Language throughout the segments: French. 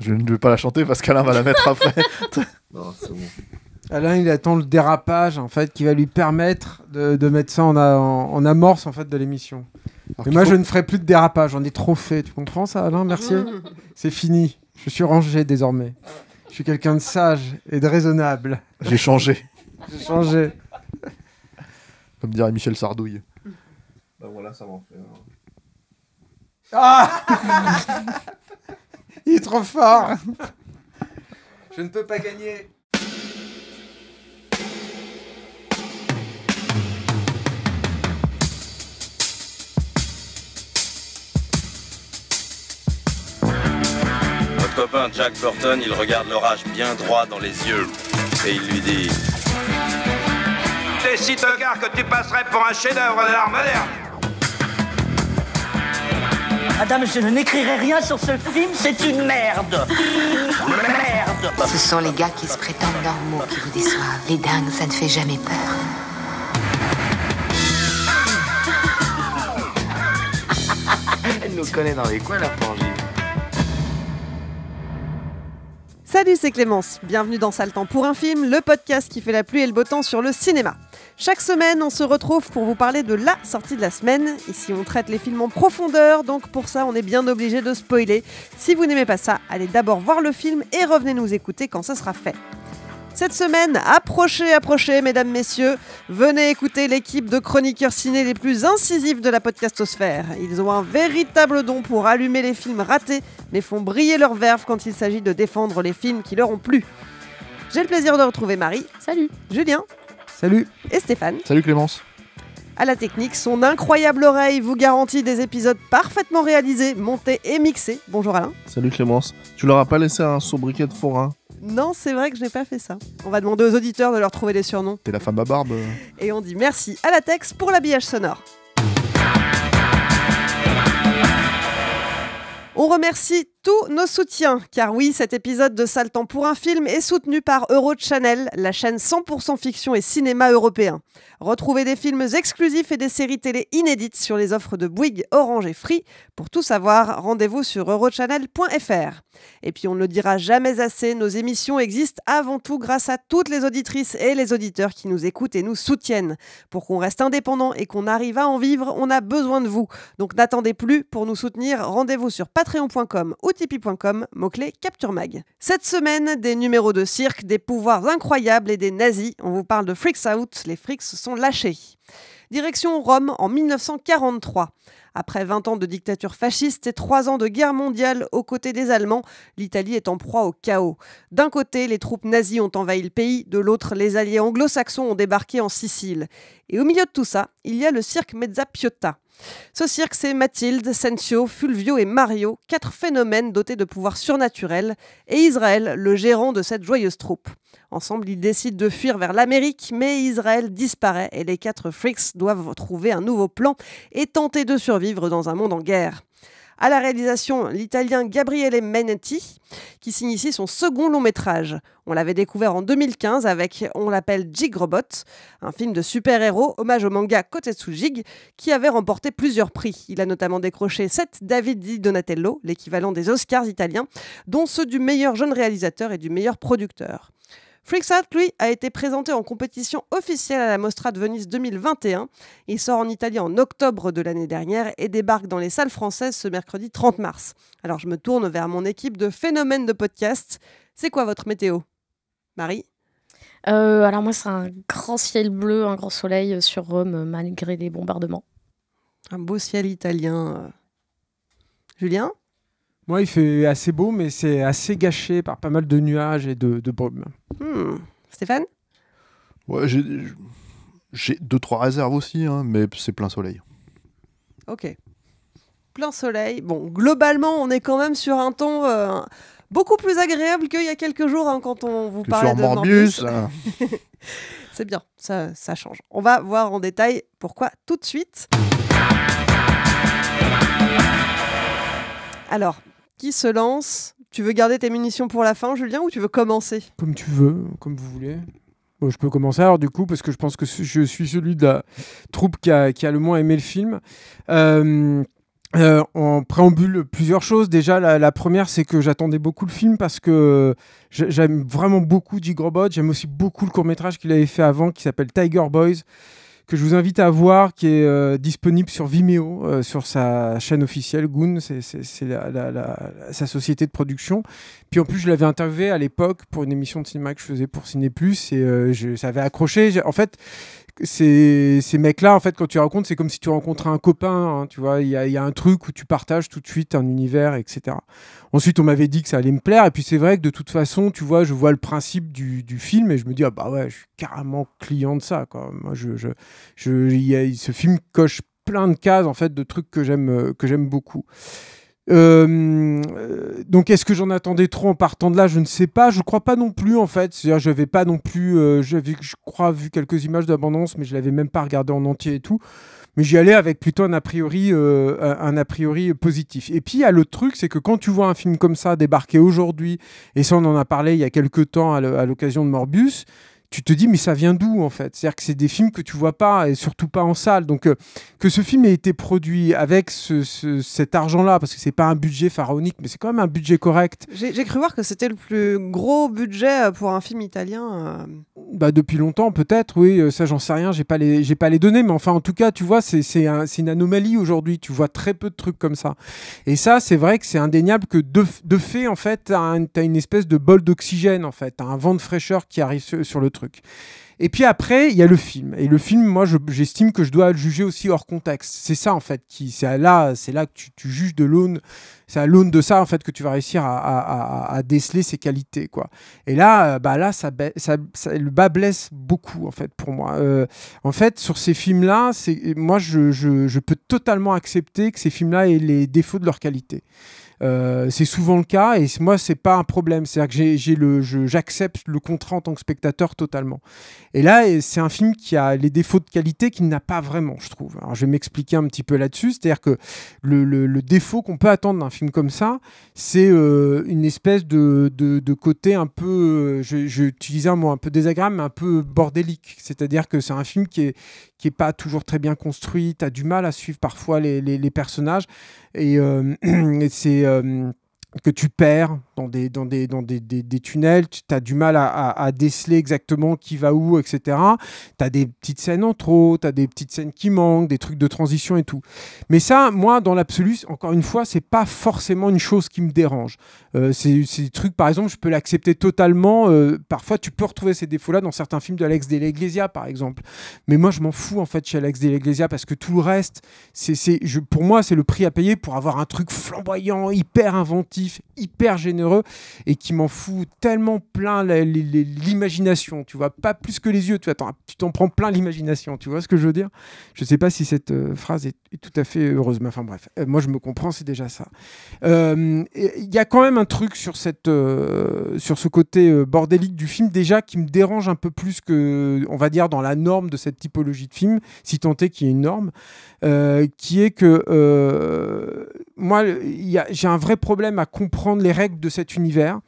Je ne vais pas la chanter parce qu'Alain va la mettre après. Alain, il attend le dérapage en fait qui va lui permettre de, mettre ça en, amorce en fait de l'émission. Mais moi, je ne ferai plus de dérapage. J'en ai trop fait. Tu comprends ça, Alain Merci. C'est fini. Je suis rangé désormais. Je suis quelqu'un de sage et de raisonnable. J'ai changé. J'ai changé. Comme dirait Michel Sardouille. Ben voilà, ça m'en fait. Hein. Ah il est trop fort. Je ne peux pas gagner. Notre copain Jack Burton, il regarde l'orage bien droit dans les yeux et il lui dit T'es si tocard que tu passerais pour un chef-d'œuvre de l'art moderne Madame, je ne n'écrirai rien sur ce film, c'est une merde. Merde. Ce sont les gars qui se prétendent normaux qui vous déçoivent. Les dingues, ça ne fait jamais peur. Elle nous connaît dans les coins, la frangine. Salut, c'est Clémence. Bienvenue dans temps pour un film, le podcast qui fait la pluie et le beau temps sur le cinéma. Chaque semaine, on se retrouve pour vous parler de la sortie de la semaine. Ici, on traite les films en profondeur, donc pour ça, on est bien obligé de spoiler. Si vous n'aimez pas ça, allez d'abord voir le film et revenez nous écouter quand ça sera fait. Cette semaine, approchez, approchez, mesdames, messieurs. Venez écouter l'équipe de chroniqueurs ciné les plus incisifs de la podcastosphère. Ils ont un véritable don pour allumer les films ratés, mais font briller leur verve quand il s'agit de défendre les films qui leur ont plu. J'ai le plaisir de retrouver Marie. Salut. Julien. Salut. Et Stéphane. Salut Clémence. À la technique, son incroyable oreille vous garantit des épisodes parfaitement réalisés, montés et mixés. Bonjour Alain. Salut Clémence. Tu leur as pas laissé un sobriquet de forain non, c'est vrai que je n'ai pas fait ça. On va demander aux auditeurs de leur trouver des surnoms. T'es la femme à barbe. Et on dit merci à la Tex pour l'habillage sonore. On remercie tous nos soutiens, car oui, cet épisode de Saltan pour un film est soutenu par Eurochannel, la chaîne 100% fiction et cinéma européen. Retrouvez des films exclusifs et des séries télé inédites sur les offres de Bouygues, Orange et Free. Pour tout savoir, rendez-vous sur eurochannel.fr. Et puis on ne le dira jamais assez, nos émissions existent avant tout grâce à toutes les auditrices et les auditeurs qui nous écoutent et nous soutiennent. Pour qu'on reste indépendant et qu'on arrive à en vivre, on a besoin de vous. Donc n'attendez plus, pour nous soutenir, rendez-vous sur patreon.com tipeee.com, mot-clé Capture Mag. Cette semaine, des numéros de cirque, des pouvoirs incroyables et des nazis. On vous parle de Freaks Out, les freaks sont lâchés. Direction Rome en 1943. Après 20 ans de dictature fasciste et 3 ans de guerre mondiale aux côtés des Allemands, l'Italie est en proie au chaos. D'un côté, les troupes nazies ont envahi le pays, de l'autre, les alliés anglo-saxons ont débarqué en Sicile. Et au milieu de tout ça, il y a le cirque Mezza Piotta. Ce cirque, c'est Mathilde, Sensio, Fulvio et Mario, quatre phénomènes dotés de pouvoirs surnaturels, et Israël, le gérant de cette joyeuse troupe. Ensemble, ils décident de fuir vers l'Amérique, mais Israël disparaît et les quatre freaks doivent trouver un nouveau plan et tenter de survivre dans un monde en guerre. À la réalisation, l'italien Gabriele Menetti, qui signe ici son second long métrage. On l'avait découvert en 2015 avec On l'appelle Jig Robot, un film de super-héros hommage au manga Kotetsu Jig, qui avait remporté plusieurs prix. Il a notamment décroché 7 David di Donatello, l'équivalent des Oscars italiens, dont ceux du meilleur jeune réalisateur et du meilleur producteur. Freaks Out, lui, a été présenté en compétition officielle à la Mostra de Venise 2021. Il sort en Italie en octobre de l'année dernière et débarque dans les salles françaises ce mercredi 30 mars. Alors je me tourne vers mon équipe de phénomènes de podcast. C'est quoi votre météo Marie euh, Alors moi, c'est un grand ciel bleu, un grand soleil sur Rome, euh, malgré les bombardements. Un beau ciel italien. Euh. Julien moi, il fait assez beau, mais c'est assez gâché par pas mal de nuages et de, de brumes. Hmm. Stéphane Ouais, j'ai, deux, trois réserves aussi, hein, mais c'est plein soleil. Ok. Plein soleil. Bon, globalement, on est quand même sur un ton euh, beaucoup plus agréable qu'il y a quelques jours hein, quand on vous parlait de Morbius. c'est bien, ça, ça change. On va voir en détail pourquoi tout de suite. Alors, qui se lance Tu veux garder tes munitions pour la fin, Julien, ou tu veux commencer Comme tu veux, comme vous voulez. je peux commencer alors du coup, parce que je pense que je suis celui de la troupe qui a, le moins aimé le film. Euh, euh, en préambule, plusieurs choses. Déjà, la, première, c'est que j'attendais beaucoup le film parce que j'aime vraiment beaucoup Robot. J'aime aussi beaucoup le court métrage qu'il avait fait avant qui s'appelle Tiger Boys, que je vous invite à voir, qui est euh, disponible sur Vimeo, euh, sur sa chaîne officielle, Goon, c'est sa société de production. Puis en plus, je l'avais interviewé à l'époque pour une émission de cinéma que je faisais pour Ciné Plus, et euh, je, ça avait accroché. En fait, ces, ces mecs-là, en fait, quand tu racontes, c'est comme si tu rencontrais un copain, hein, tu vois, il y a, y un truc où tu partages tout de suite un univers, etc. Ensuite, on m'avait dit que ça allait me plaire, et puis c'est vrai que de toute façon, tu vois, je vois le principe du, film, et je me dis, ah bah ouais, je suis carrément client de ça, quoi. je, je, ce film coche plein de cases, en fait, de trucs que j'aime beaucoup. Euh, euh, donc, est-ce que j'en attendais trop en partant de là Je ne sais pas. Je crois pas non plus, en fait. C'est-à-dire, j'avais pas non plus. Euh, je crois, vu quelques images d'abondance, mais je l'avais même pas regardé en entier et tout. Mais j'y allais avec plutôt un a priori, un a priori positif. Et puis, il y a l'autre truc, c'est que quand tu vois un film comme ça débarquer aujourd'hui, et ça, on en a parlé il y a quelques temps à l'occasion de Morbius, tu te dis mais ça vient d'où en fait C'est-à-dire que c'est des films que tu vois pas et surtout pas en salle. Donc euh, que ce film ait été produit avec cet argent-là, parce que c'est pas un budget pharaonique, mais c'est quand même un budget correct. J'ai cru voir que c'était le plus gros budget euh, pour un film italien. Euh. Bah depuis longtemps peut-être, oui, ça j'en sais rien, j'ai pas les pas les données, mais enfin en tout cas tu vois c'est une anomalie aujourd'hui. Tu vois très peu de trucs comme ça. Et ça c'est vrai que c'est indéniable que de, fait en fait t'as une espèce de bol d'oxygène en fait, un vent de fraîcheur qui arrive sur, le truc. Et puis après, il y a le film. Et le film, moi, j'estime que je dois le juger aussi hors contexte. C'est ça, en fait, qui, c'est là, c'est là que tu, juges de l'aune. C'est à l'aune de ça, en fait, que tu vas réussir à, déceler ses qualités, quoi. Et là, euh, bah là, ça, le bas blesse beaucoup, en fait, pour moi. Euh, en fait, sur ces films-là, c'est, moi, je, je peux totalement accepter que ces films-là aient les défauts de leur qualité. Euh, c'est souvent le cas et moi c'est pas un problème, c'est-à-dire que j'ai le, j'accepte le contrat en tant que spectateur totalement. Et là c'est un film qui a les défauts de qualité qu'il n'a pas vraiment, je trouve. Alors je vais m'expliquer un petit peu là-dessus, c'est-à-dire que le, le, défaut qu'on peut attendre d'un film comme ça, c'est euh, une espèce de, de, côté un peu, euh, je, je un mot un peu désagréable, mais un peu bordélique, c'est-à-dire que c'est un film qui est qui est pas toujours très bien construit, t'as as du mal à suivre parfois les, les, personnages et c'est euh, que tu perds dans des, dans des, dans des, tunnels, tu as du mal à, déceler exactement qui va où, etc. Tu as des petites scènes en trop, tu as des petites scènes qui manquent, des trucs de transition et tout. Mais ça, moi, dans l'absolu, encore une fois, c'est pas forcément une chose qui me dérange. Euh, c'est trucs, par exemple, je peux l'accepter totalement. Euh, parfois, tu peux retrouver ces défauts-là dans certains films de Alex de l'Eglésia, par exemple. Mais moi, je m'en fous, en fait, chez Alex de l'Eglésia, parce que tout le reste, c'est pour moi, c'est le prix à payer pour avoir un truc flamboyant, hyper inventif hyper généreux et qui m'en fout tellement plein l'imagination, tu vois. Pas plus que les yeux, tu attends tu t'en prends plein l'imagination, tu vois ce que je veux dire Je sais pas si cette euh, phrase est, tout à fait euh, heureuse, mais enfin bref, euh, moi je me comprends, c'est déjà ça. Il y a quand même un truc sur, cette, sur ce côté bordélique du film déjà qui me dérange un peu plus que, on va dire, dans la norme de cette typologie de film, si tant est qu'il y ait une norme, qui est que moi, j'ai un vrai problème à comprendre les règles de cet univers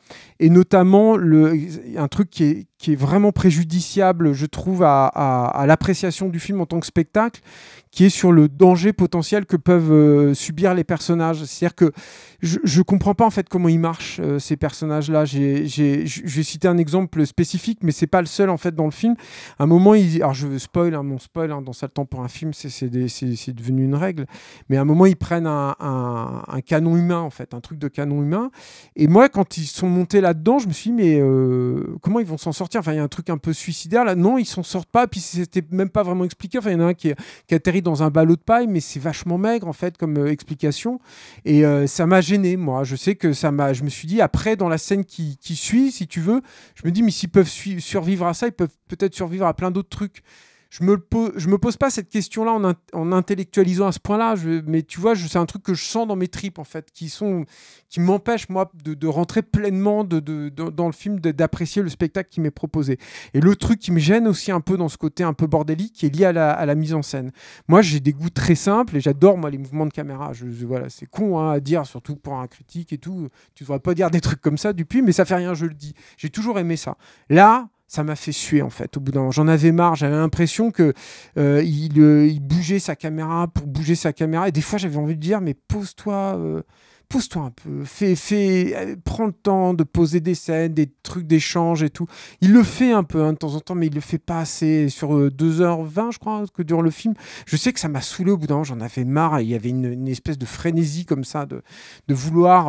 et notamment le, un truc qui est, vraiment préjudiciable, je trouve, à, l'appréciation du film en tant que spectacle, qui est sur le danger potentiel que peuvent euh, subir les personnages. C'est-à-dire que je ne comprends pas en fait comment ils marchent, euh, ces personnages-là. J'ai cité un exemple spécifique, mais c'est pas le seul en fait dans le film. un moment, il, alors je spoil, hein, mon spoil, hein, dans ça le temps pour un film, c'est devenu une règle, mais à un moment, ils prennent un, un canon humain, en fait, un truc de canon humain. Et moi, quand ils sont montés là dedans je me suis dit, mais euh, comment ils vont s'en sortir Enfin, il y a un truc un peu suicidaire là. Non, ils s'en sortent pas. Puis c'était même pas vraiment expliqué. Enfin, il y en a un qui, atterrit dans un ballot de paille, mais c'est vachement maigre en fait comme euh, explication. Et euh, ça m'a gêné, moi. Je sais que ça m'a. Je me suis dit, après, dans la scène qui, qui suit, si tu veux, je me dis, mais s'ils peuvent survivre à ça, ils peuvent peut-être survivre à plein d'autres trucs je me, je me pose pas cette question-là en, en, intellectualisant à ce point-là. Mais tu vois, c'est un truc que je sens dans mes tripes, en fait, qui sont qui m'empêchent, moi, de, de, rentrer pleinement de, de, dans le film, d'apprécier le spectacle qui m'est proposé. Et le truc qui me gêne aussi un peu dans ce côté un peu bordélique, qui est lié à la, à la mise en scène. Moi, j'ai des goûts très simples et j'adore, moi, les mouvements de caméra. Je, voilà, c'est con hein, à dire, surtout pour un critique et tout. Tu devrais pas dire des trucs comme ça, depuis, mais ça fait rien, je le dis. J'ai toujours aimé ça. Là, ça m'a fait suer en fait. Au bout d'un moment, j'en avais marre. J'avais l'impression que euh, euh, il, bougeait sa caméra pour bouger sa caméra. Et des fois, j'avais envie de dire mais pose-toi, euh, pose-toi un peu. Fais, fais, prends le temps de poser des scènes, des trucs d'échange et tout. Il le fait un peu hein, de temps en temps, mais il le fait pas assez. Sur 2h20, je crois que dure le film. Je sais que ça m'a saoulé au bout d'un moment. J'en avais marre. Il y avait une, espèce de frénésie comme ça de vouloir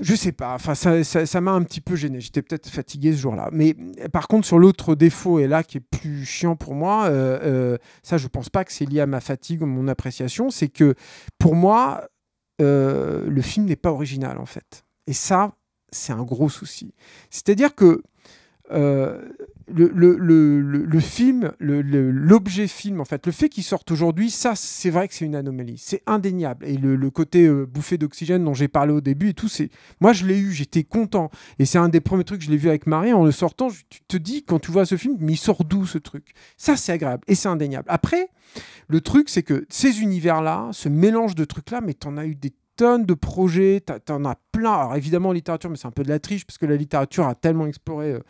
je sais pas, enfin ça, m'a un petit peu gêné, j'étais peut-être fatigué ce jour-là. Mais par contre sur l'autre défaut, et là qui est plus chiant pour moi, euh, euh, ça je pense pas que c'est lié à ma fatigue ou mon appréciation, c'est que pour moi, euh, le film n'est pas original en fait. Et ça, c'est un gros souci. C'est-à-dire que euh, le, film, l'objet film, en fait, le fait qu'il sorte aujourd'hui, ça, c'est vrai que c'est une anomalie. C'est indéniable. Et le, côté euh, bouffé d'oxygène dont j'ai parlé au début et tout, c'est. Moi, je l'ai eu, j'étais content. Et c'est un des premiers trucs que je l'ai vu avec Marie. En le sortant, tu te dis, quand tu vois ce film, mais il sort d'où ce truc Ça, c'est agréable et c'est indéniable. Après, le truc, c'est que ces univers-là, ce mélange de trucs-là, mais t'en as eu des tonnes de projets, t'en as plein. Alors évidemment, en littérature, mais c'est un peu de la triche, parce que la littérature a tellement exploré euh,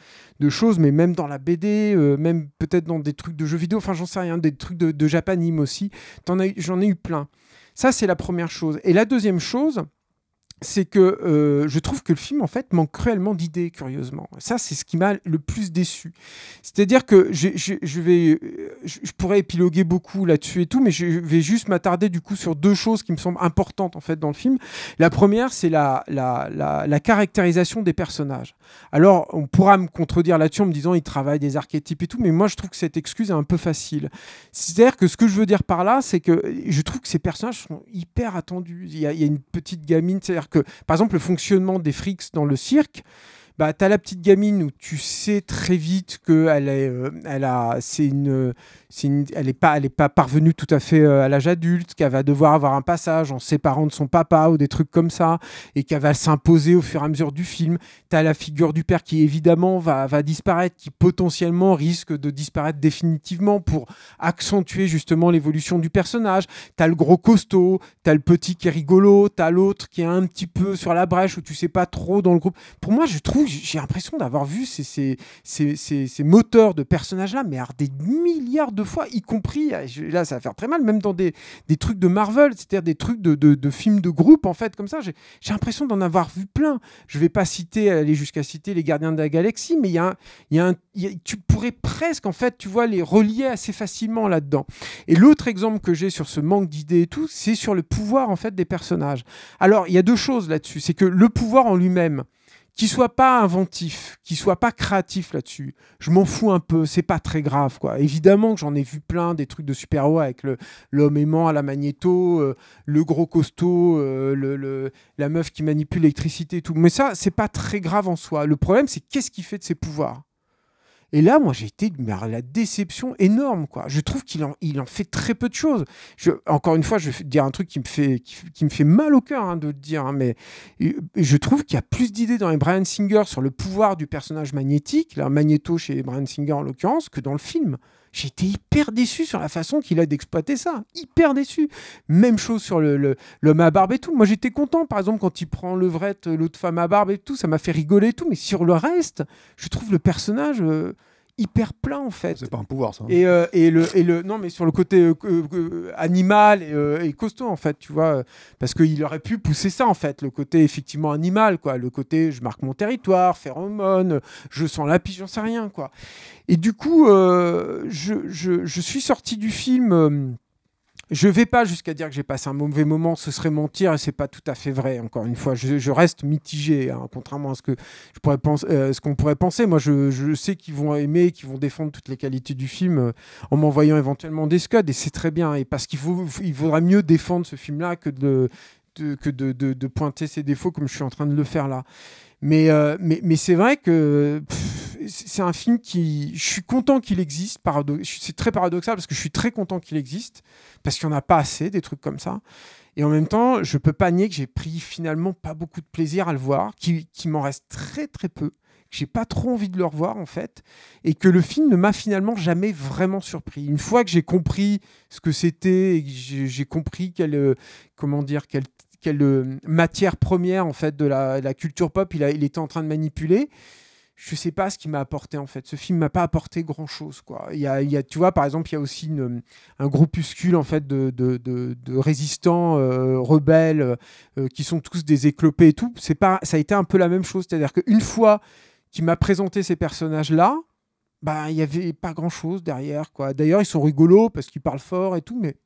de choses, mais même dans la BD, euh, même peut-être dans des trucs de jeux vidéo, enfin j'en sais rien, des trucs de, de japanime aussi, j'en ai eu plein. Ça, c'est la première chose. Et la deuxième chose, c'est que euh, je trouve que le film en fait manque cruellement d'idées, curieusement. Ça, c'est ce qui m'a le plus déçu. C'est-à-dire que je, vais, euh, je, pourrais épiloguer beaucoup là-dessus et tout, mais je vais juste m'attarder du coup sur deux choses qui me semblent importantes en fait dans le film. La première, c'est la, la, la, caractérisation des personnages. Alors, on pourra me contredire là-dessus en me disant ils travaillent des archétypes et tout, mais moi je trouve que cette excuse est un peu facile. C'est-à-dire que ce que je veux dire par là, c'est que je trouve que ces personnages sont hyper attendus. Il il y a une petite gamine, c'est-à-dire par exemple, le fonctionnement des frics dans le cirque, bah, tu as la petite gamine où tu sais très vite que elle, est, euh, elle a, c'est une, elle n'est pas, elle pas parvenue tout à fait euh, à l'âge adulte, qu'elle va devoir avoir un passage en séparant de son papa ou des trucs comme ça, et qu'elle va s'imposer au fur et à mesure du film. Tu as la figure du père qui évidemment va, va disparaître, qui potentiellement risque de disparaître définitivement pour accentuer justement l'évolution du personnage. Tu as le gros costaud, tu as le petit qui est rigolo, tu as l'autre qui est un petit peu sur la brèche où tu sais pas trop dans le groupe. Pour moi, je trouve, j'ai l'impression d'avoir vu ces, ces, ces, ces, moteurs de personnages-là, mais à des milliards de fois, y compris, ah, là ça va faire très mal, même dans des, trucs de Marvel, c'est-à-dire des trucs de, films de groupe, en fait, comme ça, j'ai l'impression d'en avoir vu plein. Je ne vais pas citer, aller jusqu'à citer Les Gardiens de la Galaxie, mais il y a, un, tu pourrais presque, en fait, tu vois, les relier assez facilement là-dedans. Et l'autre exemple que j'ai sur ce manque d'idées et tout, c'est sur le pouvoir, en fait, des personnages. Alors, il y a deux choses là-dessus. C'est que le pouvoir en lui-même, qu'il soit pas inventif, qu'il soit pas créatif là-dessus, je m'en fous un peu, c'est pas très grave quoi. Évidemment que j'en ai vu plein des trucs de super-héros avec le l'homme aimant à la magnéto, euh, le gros costaud, euh, le, la meuf qui manipule l'électricité et tout. Mais ça, c'est pas très grave en soi. Le problème c'est qu'est-ce qu'il fait de ses pouvoirs et là, moi, j'ai été la déception énorme. Quoi. Je trouve qu'il en, fait très peu de choses. encore une fois, je vais dire un truc qui me fait, qui, me fait mal au cœur hein, de le dire, hein, mais euh, je trouve qu'il y a plus d'idées dans les Brian Singer sur le pouvoir du personnage magnétique, là, Magneto chez Brian Singer en l'occurrence, que dans le film. J'étais hyper déçu sur la façon qu'il a d'exploiter ça. Hyper déçu. Même chose sur le, le, le barbe et tout. Moi, j'étais content, par exemple, quand il prend levrette, l'autre femme à barbe et tout. Ça m'a fait rigoler et tout. Mais sur le reste, je trouve le personnage. Euh, hyper plein en fait. C'est pas un pouvoir ça. Hein. Euh, et, le, et non mais sur le côté euh, animal euh, et, costaud en fait, tu vois, parce qu'il aurait pu pousser ça en fait, le côté effectivement animal quoi, le côté je marque mon territoire, phéromone, je sens la pige, j'en sais rien quoi. Et du coup, je, je, suis sorti du film je ne vais pas jusqu'à dire que j'ai passé un mauvais moment, ce serait mentir et n'est pas tout à fait vrai. Encore une fois, je, reste mitigé, hein, contrairement à ce que pourrais penser, euh, ce qu'on pourrait penser. Moi, je, sais qu'ils vont aimer, qu'ils vont défendre toutes les qualités du film euh, en m'envoyant éventuellement des scuds et c'est très bien. Et parce qu'il vaudrait mieux défendre ce film-là que de, pointer ses défauts comme je suis en train de le faire là. Mais euh, c'est vrai que c'est un film qui. Je suis content qu'il existe. C'est très paradoxal parce que je suis très content qu'il existe parce qu'il n'y en a pas assez des trucs comme ça. Et en même temps, je peux pas nier que j'ai pris finalement pas beaucoup de plaisir à le voir, qu'il m'en reste très très peu, que j'ai pas trop envie de le revoir en fait, et que le film ne m'a finalement jamais vraiment surpris. Une fois que j'ai compris ce que c'était, et j'ai compris quelle, euh, comment dire, quelle, euh, matière première en fait de la, culture pop il était en train de manipuler, je sais pas ce qui m'a apporté en fait. Ce film m'a pas apporté grand chose quoi. Il y, a, tu vois par exemple il y a aussi euh, un groupuscule en fait de, résistants euh, rebelles euh, qui sont tous des éclopés et tout. C'est pas ça a été un peu la même chose. C'est-à-dire qu'une fois qu'il m'a présenté ces personnages là, bah il y avait pas grand chose derrière quoi. D'ailleurs ils sont rigolos parce qu'ils parlent fort et tout, mais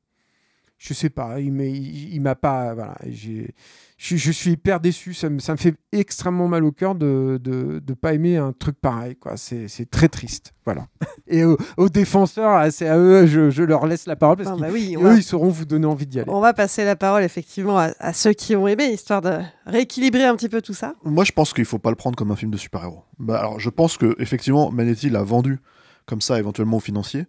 je sais pas, il m'a pas. Voilà, j'ai, je, suis hyper déçu. Ça me, fait extrêmement mal au cœur de ne de, pas aimer un truc pareil. Quoi. C'est, très triste. Voilà. Et aux, défenseurs, ah, c'est à eux, je, je, leur laisse la parole parce ah, bah ils sauront vous donner envie d'y aller. On va passer la parole effectivement à, ceux qui ont aimé, histoire de rééquilibrer un petit peu tout ça. Moi, je pense qu'il faut pas le prendre comme un film de super-héros. Bah, alors, je pense que effectivement, Manetti l'a vendu comme ça éventuellement aux financiers,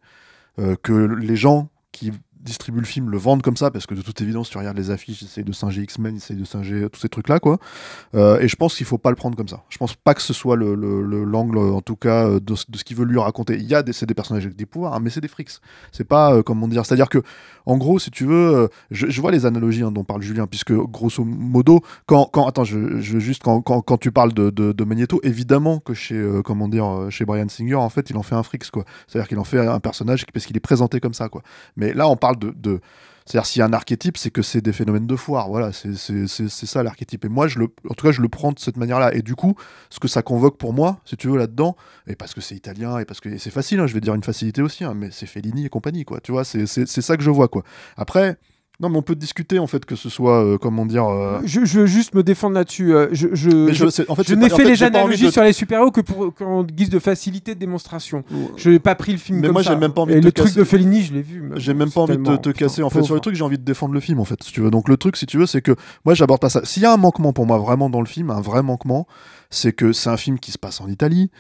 euh, que les gens qui distribue le film le vendre comme ça, parce que de toute évidence, tu regardes les affiches, ils essayent de singer X-Men, ils essayent de singer tous ces trucs-là, quoi. Euh, et je pense qu'il faut pas le prendre comme ça. Je pense pas que ce soit l'angle, le, l'angle euh, en tout cas, euh, de, ce qu'il veut lui raconter. Il y a des, des personnages avec des pouvoirs, hein, mais c'est des frics. C'est pas, comment dire, c'est-à-dire que, en gros, si tu veux, je, vois les analogies hein, dont parle Julien, puisque grosso modo, quand, attends, je, je juste, quand, quand, tu parles de, Magneto, évidemment que chez, comment dire, chez Brian Singer, en fait, il en fait un fric, quoi. C'est-à-dire qu'il en fait un personnage parce qu'il est présenté comme ça, quoi. Mais là, on parle de. C'est-à-dire, s'il y a un archétype, c'est que c'est des phénomènes de foire. Voilà, c'est ça l'archétype. Et moi, je le, en tout cas, je le prends de cette manière-là. Et du coup, ce que ça convoque pour moi, si tu veux, là-dedans, et parce que c'est italien, et parce que c'est facile, hein, je vais dire une facilité aussi, hein, mais c'est Fellini et compagnie, quoi. Tu vois, c'est ça que je vois, quoi. Après, non, mais on peut discuter en fait que ce soit euh, comment dire. Euh, je, veux juste me défendre là-dessus. Euh, je en fait, je n'ai fait, les analogies sur les super-héros que pour guise de facilité de démonstration. Je n'ai pas pris le film mais moi, j'ai même pas envie de le casser... truc de Fellini, je l'ai vu. J'ai même pas envie de te casser en fait sur le truc. J'ai envie de défendre le film en fait. Si tu veux. Donc le truc, si tu veux, c'est que moi j'aborde pas ça. S'il y a un manquement pour moi vraiment dans le film, un vrai manquement, c'est que c'est un film qui se passe en Italie.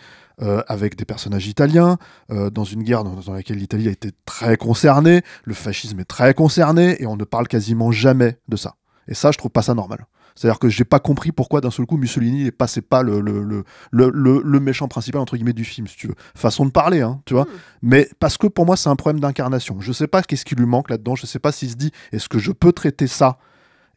Euh, avec des personnages italiens, euh, dans une guerre dans, laquelle l'Italie a été très concernée, le fascisme est très concerné, et on ne parle quasiment jamais de ça. Et ça, je trouve pas ça normal. C'est-à-dire que j'ai pas compris pourquoi d'un seul coup Mussolini n'est passé pas le le, le, méchant principal entre guillemets du film, si tu veux. Façon de parler, hein, tu vois. Hmm. Mais parce que pour moi c'est un problème d'incarnation. Je sais pas qu'est-ce qui lui manque là-dedans. Je ne sais pas s'il se dit est-ce que je peux traiter ça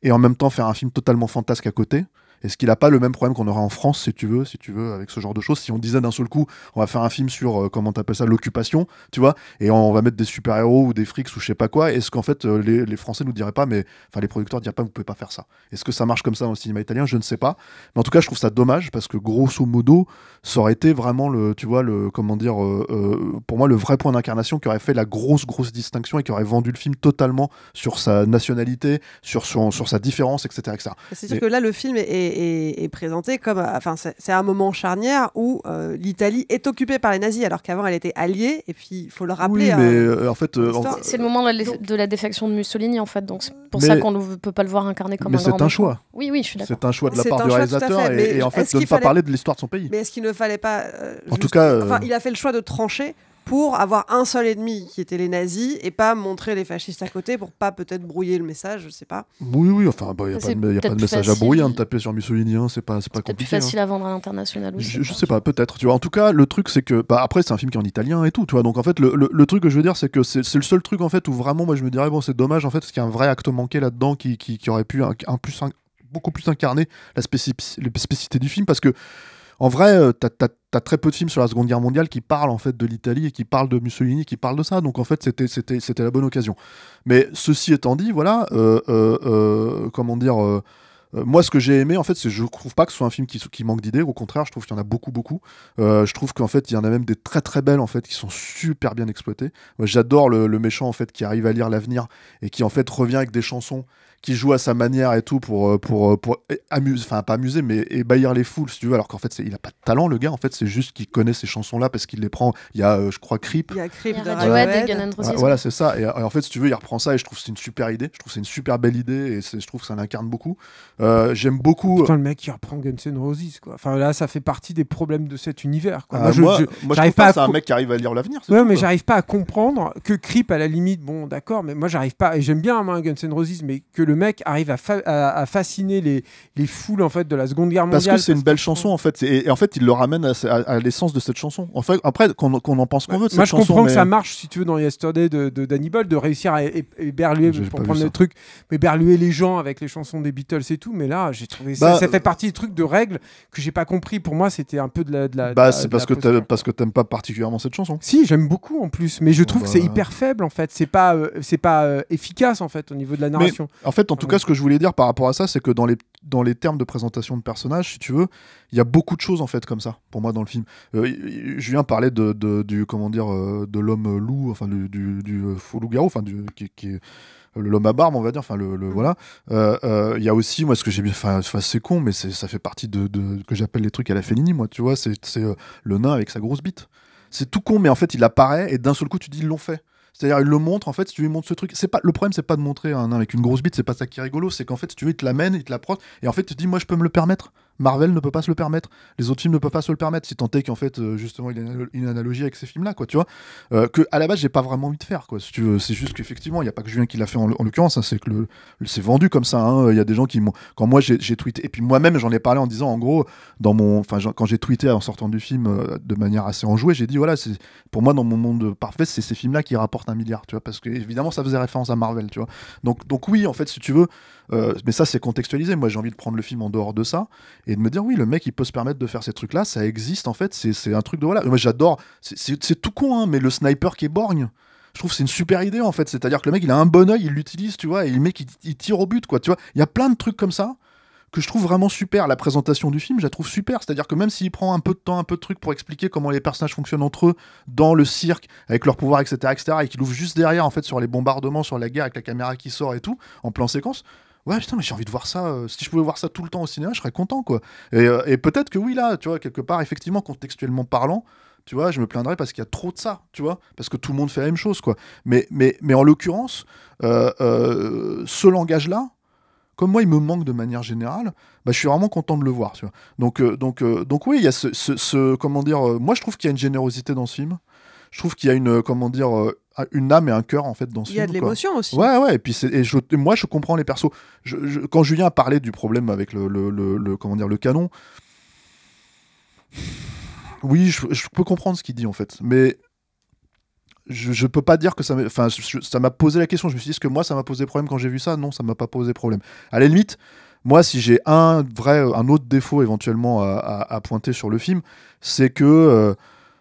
et en même temps faire un film totalement fantasque à côté. Est-ce qu'il n'a pas le même problème qu'on aurait en France, si tu veux, si tu veux, avec ce genre de choses Si on disait d'un seul coup, on va faire un film sur, euh, comment tu t'appelles ça, l'occupation, tu vois, et on va mettre des super-héros ou des frics ou je sais pas quoi, est-ce qu'en fait, euh, les, les, Français nous diraient pas, mais enfin, les producteurs diraient pas, vous pouvez pas faire ça Est-ce que ça marche comme ça dans le cinéma italien Je ne sais pas. Mais en tout cas, je trouve ça dommage parce que grosso modo, ça aurait été vraiment le, tu vois, le, comment dire, euh, pour moi, le vrai point d'incarnation qui aurait fait la grosse, grosse distinction et qui aurait vendu le film totalement sur sa nationalité, sur, sur sa différence, etc. C'est à dire que là, le film est est, présenté comme. Euh, enfin, c'est un moment charnière où euh, l'Italie est occupée par les nazis, alors qu'avant elle était alliée. Et puis, il faut le rappeler. Oui, mais hein. euh, en fait, c'est le moment de la, défection de Mussolini, en fait. Donc, c'est pour ça qu'on ne peut pas le voir incarné comme un Mais c'est un choix. Oui, oui, je suis d'accord. C'est un choix de la part du réalisateur et, en fait de ne pas parler de l'histoire de son pays. Mais est-ce qu'il ne fallait pas. en tout cas. Enfin, il a fait le choix de trancher pour avoir un seul ennemi qui était les nazis et pas montrer les fascistes à côté pour pas peut-être brouiller le message, je sais pas. Oui, oui, enfin, il bah, n'y a, pas de, y a pas de message à brouiller, hein, de taper sur Mussolini, hein, c'est pas, pas compliqué. C'est facile hein. à vendre à l'international Je, sais pas, peut-être, tu vois. En tout cas, le truc, c'est que, bah, après, c'est un film qui est en italien et tout, tu vois. Donc, en fait, le, truc que je veux dire, c'est que c'est le seul truc, en fait, où vraiment, moi, je me dirais, bon, c'est dommage, en fait, parce qu'il y a un vrai acte manqué là-dedans qui, aurait pu un, plus, beaucoup plus incarner la spécificité du film, parce que en vrai, euh, t'as as, très peu de films sur la Seconde Guerre mondiale qui parlent en fait de l'Italie et qui parlent de Mussolini, qui parlent de ça. Donc en fait, c'était c'était la bonne occasion. Mais ceci étant dit, voilà, euh, euh, comment dire. moi, ce que j'ai aimé, en fait, c'est je trouve pas que ce soit un film qui, manque d'idées. Au contraire, je trouve qu'il y en a beaucoup, beaucoup. je trouve qu'en fait, il y en a même des très, très belles, en fait, qui sont super bien exploitées. J'adore le, méchant, en fait, qui arrive à lire l'avenir et qui, en fait, revient avec des chansons qui joue à sa manière et tout pour euh, pour euh, pour, amuser enfin pas amuser mais ébahir les foules si tu veux alors qu'en fait il a pas de talent le gars en fait c'est juste qu'il connaît ces chansons là parce qu'il les prend il y a euh, je crois Creep il y a Creep de Radiohead et Roses voilà c'est ça et, en fait si tu veux il reprend ça et je trouve c'est une super idée je trouve c'est une super belle idée et je trouve que ça l'incarne beaucoup j'aime beaucoup Putain, le mec il reprend Guns N' Roses quoi enfin là ça fait partie des problèmes de cet univers ah, moi, je, je, pas c'est un mec qui arrive à lire l'avenir ouais mais j'arrive pas à comprendre que Creep à la limite bon d'accord mais moi j'arrive pas et j'aime bien Guns N' Roses mais que le mec arrive à, fasciner les, foules en fait de la Seconde Guerre mondiale. Parce que c'est une belle chanson en fait, et, en fait il le ramène à, l'essence de cette chanson. En fait, après qu'on en pense qu'on veut moi, cette je comprends que ça marche si tu veux dans Yesterday de, de Danny de réussir à éberluer pour prendre le truc, mais berluer les gens avec les chansons des Beatles et tout. Mais là j'ai trouvé ça, bah, ça, fait partie des trucs de règles que j'ai pas compris. Pour moi c'était un peu de la. De la bah c'est parce, que parce que t'aimes pas particulièrement cette chanson. Si j'aime beaucoup en plus, mais je trouve que bah, c'est hyper faible en fait. C'est pas euh, c'est pas euh, efficace en fait au niveau de la narration. en fait en tout cas, ce que je voulais dire par rapport à ça, c'est que dans les, dans les termes de présentation de personnages, si tu veux, il y a beaucoup de choses en fait comme ça pour moi dans le film. je euh, Julien parlait de, de, du comment dire euh, de l'homme loup, enfin du, du, du euh, loup garou, enfin du qui, qui l'homme à barbe, on va dire. Enfin, le, mm. voilà. Il y a aussi, moi, ce que j'ai bien. Enfin, c'est con, mais ça fait partie de, de que j'appelle les trucs à la Fellini, moi. Tu vois, c'est le nain avec sa grosse bite. C'est tout con, mais en fait, il apparaît et d'un seul coup, tu dis, ils l'ont fait. C'est-à-dire, il le montre, en fait, si tu lui montres ce truc. c'est pas Le problème, c'est pas de montrer un avec une grosse bite, c'est pas ça qui est rigolo, c'est qu'en fait, si tu veux, il te l'amène, il te l'approche, et en fait, tu te dis, moi, je peux me le permettre. Marvel ne peut pas se le permettre. Les autres films ne peuvent pas se le permettre. Si tant est qu'en fait, euh, justement, il y a une analogie avec ces films-là, quoi, tu vois. Euh, que à la base, j'ai pas vraiment envie de faire, quoi. Si tu veux, c'est juste qu'effectivement, il n'y a pas que Julien qui l'a fait en, l'occurrence. Hein, c'est que le, c'est vendu comme ça. Hein. Il y a des gens qui m'ont. Quand moi, j'ai, tweeté. Et puis moi-même, j'en ai parlé en disant, en gros, dans mon. quand j'ai tweeté en sortant du film euh, de manière assez enjouée, j'ai dit, voilà, c'est, pour moi, dans mon monde parfait, c'est ces films-là qui rapportent un milliard, tu vois. Parce que, évidemment, ça faisait référence à Marvel, tu vois. Donc, donc oui, en fait, si tu veux. mais ça, c'est contextualisé. Moi, j'ai envie de prendre le film en dehors de ça et de me dire oui le mec il peut se permettre de faire ces trucs là ça existe en fait c'est un truc de voilà moi j'adore c'est tout con hein, mais le sniper qui est borgne je trouve c'est une super idée en fait c'est à dire que le mec il a un bon oeil il l'utilise tu vois et le mec il, tire au but quoi tu vois il y a plein de trucs comme ça que je trouve vraiment super. La présentation du film, je la trouve super. C'est-à-dire que même s'il prend un peu de temps, un peu de trucs pour expliquer comment les personnages fonctionnent entre eux dans le cirque, avec leur pouvoir, etc., etc., et qu'il ouvre juste derrière, en fait, sur les bombardements, sur la guerre, avec la caméra qui sort et tout, en plan séquence, ouais putain mais j'ai envie de voir ça euh, si je pouvais voir ça tout le temps au cinéma je serais content quoi et, euh, et peut-être que oui là tu vois quelque part effectivement contextuellement parlant tu vois, je me plaindrais parce qu'il y a trop de ça, tu vois, parce que tout le monde fait la même chose, quoi. Mais, mais, mais en l'occurrence, euh, ce langage-là, comme moi, il me manque de manière générale, bah, je suis vraiment content de le voir, tu vois. Donc, donc, donc oui, il y a ce, ce comment dire, moi je trouve qu'il y a une générosité dans ce film, je trouve qu'il y a une, euh, comment dire, euh, une âme et un cœur en fait dans ce film. Il y a de l'émotion aussi. Ouais, ouais. Et puis c'est moi, je comprends les persos. quand Julien a parlé du problème avec le, comment dire, le canon. Oui, je, peux comprendre ce qu'il dit en fait, mais je, ne peux pas dire que ça m'a, enfin, ça m'a posé la question. Je me suis dit, est-ce que moi, ça m'a posé problème quand j'ai vu ça Non, ça m'a pas posé problème. À la limite, moi, si j'ai un vrai, un autre défaut éventuellement à, pointer sur le film, c'est que euh,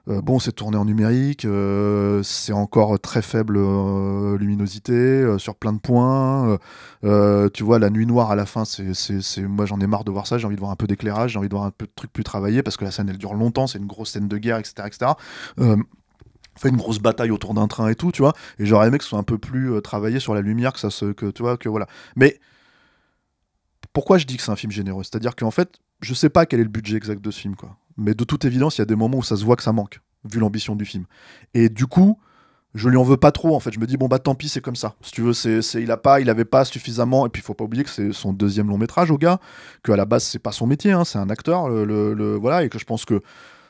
euh, bon, c'est tourné en numérique, euh, c'est encore très faible euh, luminosité sur plein de points. tu vois, la nuit noire à la fin, c'est moi j'en ai marre de voir ça. J'ai envie de voir un peu d'éclairage, j'ai envie de voir un peu de trucs plus travaillés parce que la scène elle dure longtemps, c'est une grosse scène de guerre, etc. etc. fait une grosse bataille autour d'un train et tout, tu vois. Et j'aurais aimé que ce soit un peu plus travaillé sur la lumière, que ça se, que vois, que voilà. Mais pourquoi je dis que c'est un film généreux C'est-à-dire qu'en fait, je sais pas quel est le budget exact de ce film, quoi mais de toute évidence, il y a des moments où ça se voit que ça manque, vu l'ambition du film. Et du coup, je lui en veux pas trop en fait. Je me dis bon bah tant pis, c'est comme ça. Si tu veux, c'est, il a pas, il avait pas suffisamment. Et puis il faut pas oublier que c'est son deuxième long métrage au gars, que à la base c'est pas son métier, hein, c'est un acteur, le, voilà, et que je pense que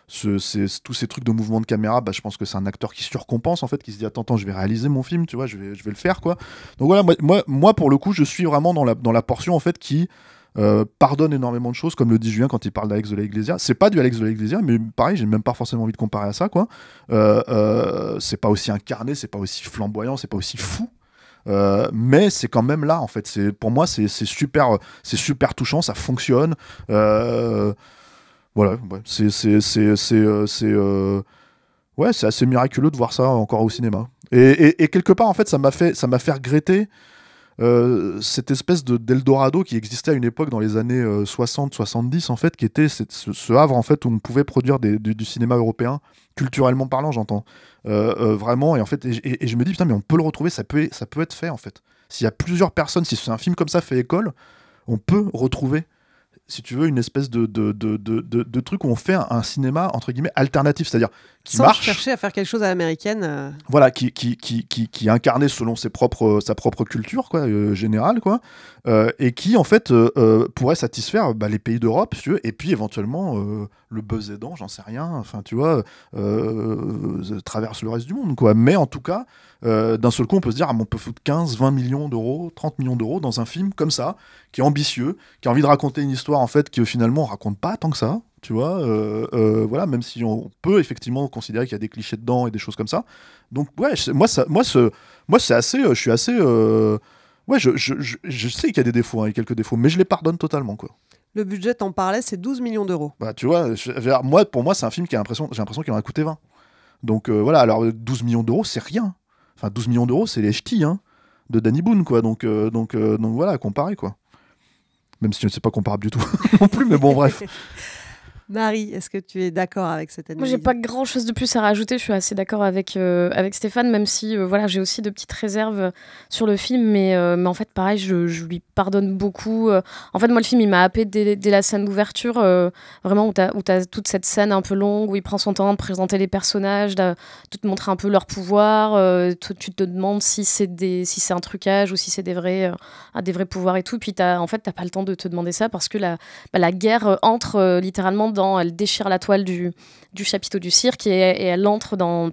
ce, tous ces trucs de mouvement de caméra, bah, je pense que c'est un acteur qui surcompense en fait, qui se dit attends, attends, je vais réaliser mon film, tu vois, je vais, je vais le faire quoi. Donc voilà, moi, moi, pour le coup, je suis vraiment dans la, dans la portion en fait qui euh, pardonne énormément de choses, comme le dit Julien quand il parle d'Alex de la Iglesia. C'est pas du Alex de la Iglesia, mais pareil, j'ai même pas forcément envie de comparer à ça. quoi. Euh, euh, c'est pas aussi incarné, c'est pas aussi flamboyant, c'est pas aussi fou. mais c'est quand même là en fait. C'est pour moi c'est super, c'est super touchant, ça fonctionne. voilà, c'est ouais, c'est assez miraculeux de voir ça encore au cinéma. Et, et quelque part en fait, ça m'a fait ça m'a fait regretter euh, cette espèce de d'Eldorado qui existait à une époque dans les années 60-70 euh, en fait, qui était ce, havre en fait où on pouvait produire du, cinéma européen culturellement parlant, j'entends euh, vraiment. Et en fait, je me dis putain, mais on peut le retrouver, ça peut, ça peut être fait en fait. S'il y a plusieurs personnes, si c'est un film comme ça fait école, on peut retrouver si tu veux, une espèce de, de, de, truc où on fait un, cinéma, entre guillemets, alternatif, c'est-à-dire qui Sans marche. chercher à faire quelque chose à l'américaine. Euh. Voilà, qui, qui, qui, incarnait selon ses propres, euh, sa propre culture quoi, euh, générale, quoi, et qui, en fait, pourrait satisfaire bah, les pays d'Europe, et puis éventuellement le buzz aidant, j'en sais rien, enfin tu vois, euh, euh, traverse le reste du monde. quoi. Mais en tout cas, euh, d'un seul coup, on peut se dire, ah, on peut foutre 15, 20 millions d'euros, 30 millions d'euros dans un film comme ça, qui est ambitieux, qui a envie de raconter une histoire en fait qui finalement on raconte pas tant que ça, tu vois, voilà, même si on peut effectivement considérer qu'il y a des clichés dedans et des choses comme ça. Donc ouais, moi ça, moi ce, moi c'est assez, je suis assez, ouais, je, sais qu'il y a des défauts, y hein, a quelques défauts, mais je les pardonne totalement quoi. Le budget, t'en parlais, c'est 12 millions d'euros. Bah, tu vois, moi, pour moi, c'est un film qui a l'impression, j'ai l'impression qu'il en a coûté 20. Donc euh, voilà, alors 12 millions d'euros, c'est rien. Enfin, 12 millions d'euros, c'est les ch'tis hein, de Danny Boone, quoi. Donc, euh, euh, donc, voilà, comparé, quoi. Même si je sais pas comparable du tout non plus, mais bon, bref. Marie, est-ce que tu es d'accord avec cette analyse Moi, j'ai pas grand-chose de plus à rajouter. Je suis assez d'accord avec, euh, avec Stéphane, même si euh, voilà, j'ai aussi de petites réserves sur le film. Mais, euh, mais en fait, pareil, je, lui pardonne beaucoup. En fait, moi, le film, il m'a happé dès, la scène d'ouverture, vraiment, où tu as, toute cette scène un peu longue, où il prend son temps de présenter les personnages, de, te montrer un peu leur pouvoir. Tu, te demandes si c'est si un trucage ou si c'est des, vrais des vrais pouvoirs et tout. Puis, as, en fait, tu pas le temps de te demander ça parce que la, bah, la guerre entre littéralement elle déchire la toile du, du chapiteau du cirque et, elle entre dans,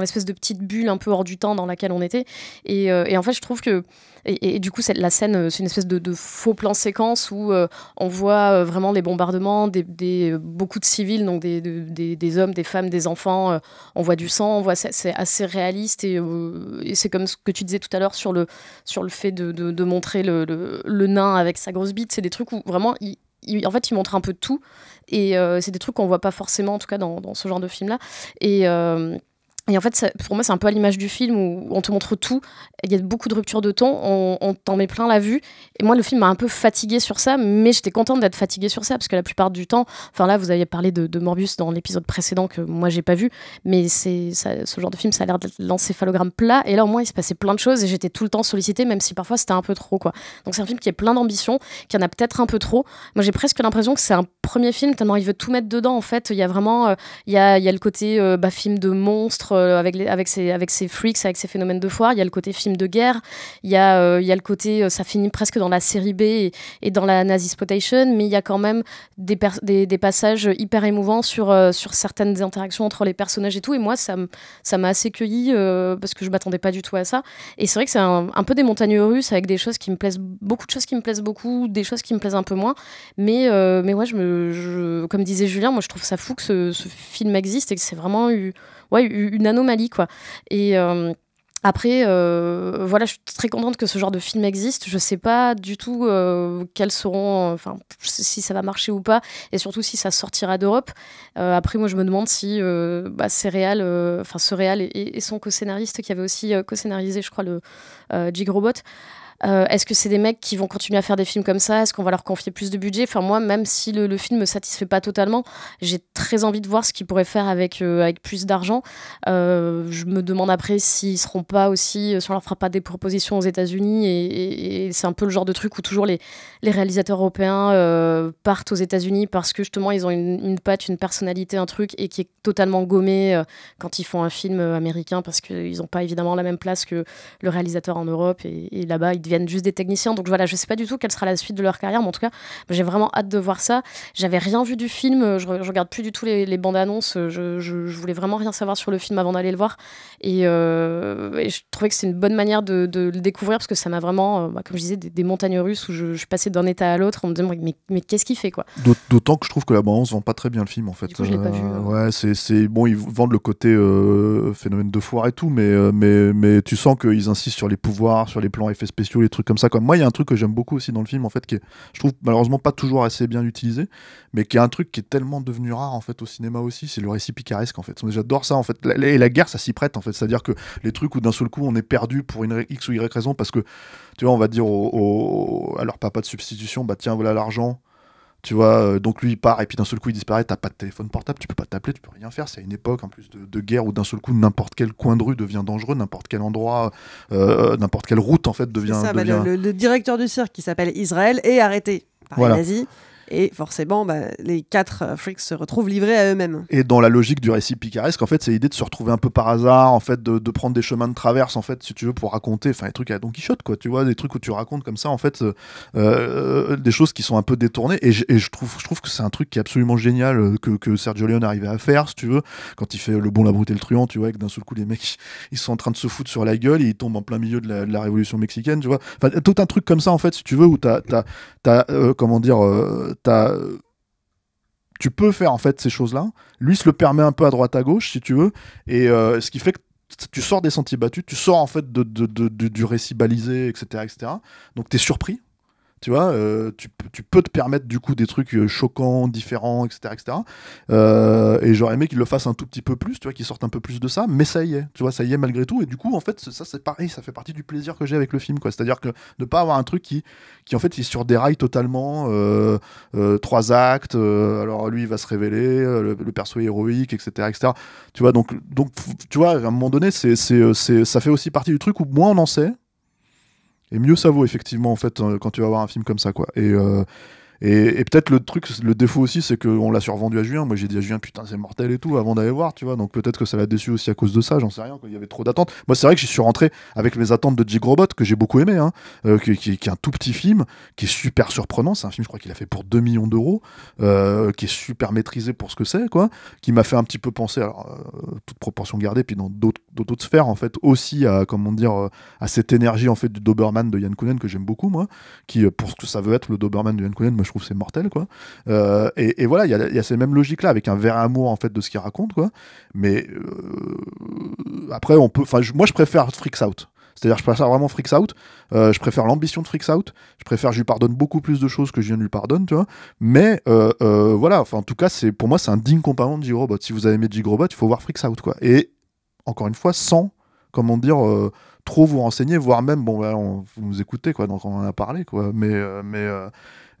l'espèce de petite bulle un peu hors du temps dans laquelle on était. Et, euh, en fait, je trouve que. Et, du coup, la scène, euh, c'est une espèce de, faux plan séquence où euh, on voit vraiment des bombardements, des, beaucoup de civils, donc des, hommes, des femmes, des enfants. on voit du sang, on voit c'est assez réaliste et, c'est comme ce que tu disais tout à l'heure sur le, sur le fait de, montrer le, nain avec sa grosse bite. C'est des trucs où vraiment il, en fait, il montre un peu tout. Et euh, c'est des trucs qu'on voit pas forcément, en tout cas dans, dans ce genre de film-là. Et euh, et en fait, pour moi, c'est un peu à l'image du film où on te montre tout. Il y a beaucoup de ruptures de ton, on, t'en met plein la vue. Et moi, le film m'a un peu fatiguée sur ça, mais j'étais contente d'être fatiguée sur ça parce que la plupart du temps, enfin là, vous aviez parlé de, de Morbius dans l'épisode précédent que moi j'ai pas vu, mais c'est ce genre de film, ça a l'air lancer l'encéphalogramme plat. Et là, au moins, il se passait plein de choses et j'étais tout le temps sollicitée, même si parfois c'était un peu trop quoi. Donc c'est un film qui est plein d'ambition, qui en a peut-être un peu trop. Moi, j'ai presque l'impression que c'est un premier film tellement il veut tout mettre dedans. En fait, il y a vraiment, euh, il, y a, le côté euh, bah, film de monstre euh, avec, les, avec, ses, avec ses freaks, avec ses phénomènes de foire. Il y a le côté film de guerre, il y a, euh, il y a le côté, euh, ça finit presque dans la série B et, dans la Nazi Spotation, mais il y a quand même des, des, passages hyper émouvants sur, sur certaines interactions entre les personnages et tout. Et moi, ça m'a assez cueilli parce que je m'attendais pas du tout à ça. Et c'est vrai que c'est un, peu des montagnes russes avec des choses qui me plaisent, beaucoup de choses qui me plaisent beaucoup, des choses qui me plaisent un peu moins. Mais, mais ouais, je me, comme disait Julien, moi je trouve ça fou que ce, ce film existe et que c'est vraiment eu ouais, une anomalie, quoi. Et. Euh, après, euh, voilà, je suis très contente que ce genre de film existe. Je ne sais pas du tout euh, quels seront, enfin, si ça va marcher ou pas, et surtout si ça sortira d'Europe. après, moi, je me demande si bah, enfin, et, et, son co-scénariste qui avait aussi co-scénarisé, je crois, le Jig Robot. Euh, est-ce que c'est des mecs qui vont continuer à faire des films comme ça Est-ce qu'on va leur confier plus de budget Enfin, moi, même si le, film ne me satisfait pas totalement, j'ai très envie de voir ce qu'ils pourraient faire avec, euh, avec plus d'argent. Euh, je me demande après s'ils seront pas aussi, si on leur fera pas des propositions aux États-Unis. Et, c'est un peu le genre de truc où toujours les, réalisateurs européens partent aux États-Unis parce que justement, ils ont une, patte, une personnalité, un truc, et qui est totalement gommé quand ils font un film américain parce qu'ils n'ont pas évidemment la même place que le réalisateur en Europe. Et, et là-bas, ils viennent juste des techniciens. Donc voilà, je sais pas du tout quelle sera la suite de leur carrière, mais en tout cas, j'ai vraiment hâte de voir ça. J'avais rien vu du film, euh, je, je, regarde plus du tout les, bandes annonces, euh, je, voulais vraiment rien savoir sur le film avant d'aller le voir. Et, euh, je trouvais que c'est une bonne manière de, le découvrir parce que ça m'a vraiment, bah, comme je disais, des, montagnes russes où je, suis passé d'un état à l'autre en me disant, mais, qu'est-ce qu'il fait quoi D'autant que je trouve que la bande vend pas très bien le film en fait. pas vu, ouais, c'est bon, ils vendent le côté phénomène de foire et tout, mais, mais, mais tu sens qu'ils insistent sur les pouvoirs, sur les plans effets spéciaux les trucs comme ça. moi, il y a un truc que j'aime beaucoup aussi dans le film, en fait, qui je trouve malheureusement pas toujours assez bien utilisé, mais qui est un truc qui est tellement devenu rare en fait au cinéma aussi, c'est le récit picaresque en fait. J'adore ça en fait. La, la, guerre, ça s'y prête en fait. C'est-à-dire que les trucs où d'un seul coup on est perdu pour une x ou y raison parce que tu vois, on va dire au, au, à leur papa de substitution, bah tiens, voilà l'argent tu euh, donc lui il part et puis d'un seul coup il disparaît, t'as pas de téléphone portable, tu peux pas t'appeler, tu peux rien faire. C'est une époque en plus de, guerre où d'un seul coup n'importe quel coin de rue devient dangereux, n'importe quel endroit, euh, n'importe quelle route en fait devient. Bah, le, directeur du cirque qui s'appelle Israël est arrêté par les nazis. Et forcément, bah, les quatre euh, freaks se retrouvent livrés à eux-mêmes. Et dans la logique du récit picaresque, en fait, c'est l'idée de se retrouver un peu par hasard, en fait, de, prendre des chemins de traverse, en fait, si tu veux, pour raconter, enfin, des trucs à Don Quichotte, quoi, tu vois, des trucs où tu racontes comme ça, en fait, euh, euh, des choses qui sont un peu détournées. Et, je trouve, je trouve que c'est un truc qui est absolument génial que, que Sergio Leone arrivait à faire, si tu veux, quand il fait le bon, la brute et le truand, tu vois, et que d'un seul coup, les mecs, ils sont en train de se foutre sur la gueule et ils tombent en plein milieu de la, révolution mexicaine, tu vois. Enfin, tout un truc comme ça, en fait, si tu veux, où t'as, as, comment dire, euh, tu peux faire en fait ces choses-là. Lui se le permet un peu à droite à gauche si tu veux, et euh, ce qui fait que tu sors des sentiers battus, tu sors en fait de, du récit balisé, etc., etc. Donc t'es surpris tu vois, euh, tu, peux te permettre du coup des trucs euh, choquants, différents, etc. etc. Euh, et j'aurais aimé qu'il le fasse un tout petit peu plus, tu vois, qu'ils sortent un peu plus de ça, mais ça y est, tu vois, ça y est malgré tout. Et du coup, en fait, ça c'est pareil, ça fait partie du plaisir que j'ai avec le film, quoi. C'est-à-dire que ne pas avoir un truc qui, qui en fait, il sur déraille totalement, trois actes, alors lui il va se révéler, le, perso est héroïque, etc., etc. Tu vois, donc, donc tu vois, à un moment donné, c'est, ça fait aussi partie du truc où moins on en sait, et mieux ça vaut effectivement en fait euh, quand tu vas voir un film comme ça quoi. Et, euh, et, peut-être le truc, le défaut aussi, c'est qu'on l'a survendu à juin, Moi, j'ai dit à juin putain, c'est mortel et tout, avant d'aller voir, tu vois. Donc peut-être que ça l'a déçu aussi à cause de ça, j'en sais rien, il y avait trop d'attentes. Moi, c'est vrai que j'y suis rentré avec mes attentes de Jig Robot, que j'ai beaucoup aimé, hein. euh, qui, est un tout petit film, qui est super surprenant. C'est un film, je crois qu'il a fait pour 2 millions d'euros, euh, qui est super maîtrisé pour ce que c'est, quoi. Qui m'a fait un petit peu penser, alors, euh, toute proportion gardée, puis dans d'autres sphères, en fait, aussi à, comment dire, à cette énergie, en fait, du Doberman de Yann Kounen, que j'aime beaucoup, moi, qui, pour ce que ça veut être le Doberman de Yann Kounen, je trouve c'est mortel quoi. Euh, et, voilà, il y a, ces mêmes logiques là avec un vert amour en fait de ce qu'il raconte quoi. Mais euh, après on peut, enfin moi je préfère Freaks Out. C'est-à-dire, je préfère vraiment Freaks Out. Euh, je préfère l'ambition de Freaks Out. Je préfère, je lui pardonne beaucoup plus de choses que je viens de lui pardonne, tu vois. Mais voilà, enfin, en tout cas, c'est pour moi, c'est un digne compagnon de j Si vous avez aimé j il faut voir Freaks Out, quoi. Et encore une fois, sans, comment dire, trop vous renseigner, voire même, bon, bah, vous nous écoutez, quoi. Donc, on en a parlé, quoi. mais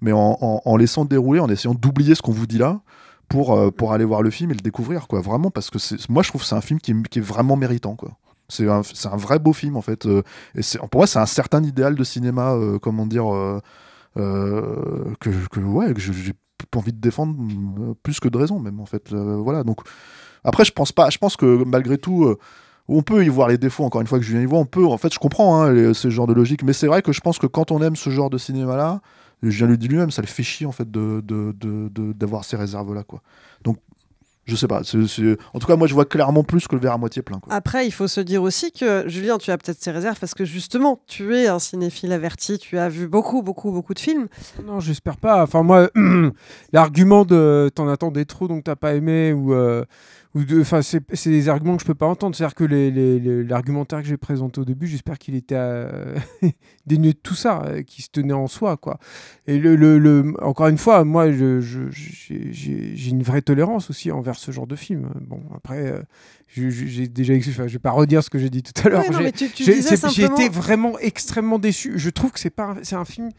mais en, laissant dérouler, en essayant d'oublier ce qu'on vous dit là, pour, euh, pour aller voir le film et le découvrir, quoi. Vraiment, parce que moi, je trouve que c'est un film qui est, vraiment méritant, quoi. C'est un, un, vrai beau film, en fait. Euh, et pour moi, c'est un certain idéal de cinéma, euh, comment dire, que, que, ouais, que j'ai pas envie de défendre plus que de raison, même, en fait. voilà, donc... Après, je pense pas... Je pense que, malgré tout... on peut y voir les défauts, encore une fois que je viens y voir on peut, en fait, je comprends hein, ce genre de logique, mais c'est vrai que je pense que quand on aime ce genre de cinéma-là, le viens de lui-même, ça le fait chier en fait d'avoir de, d'avoir ces réserves-là. quoi. Donc je sais pas. En tout cas, moi, je vois clairement plus que le verre à moitié plein. Après, il faut se dire aussi que, Julien, tu as peut-être ces réserves parce que justement, tu es un cinéphile averti, tu as vu beaucoup, beaucoup, beaucoup de films. Non, j'espère pas. Enfin, moi, l'argument de t'en attendais trop, donc t'as pas aimé, ou euh, enfin, c'est des arguments que je peux pas entendre. C'est-à-dire que l'argumentaire les, que j'ai présenté au début, j'espère qu'il était dénué de tout ça, euh, qui se tenait en soi, quoi. Et le, encore une fois, moi, j'ai une vraie tolérance aussi envers ce genre de film. Bon, après, euh, j'ai déjà, je vais pas redire ce que j'ai dit tout à l'heure. j'ai été vraiment extrêmement déçu. Je trouve que c'est pas, c'est un film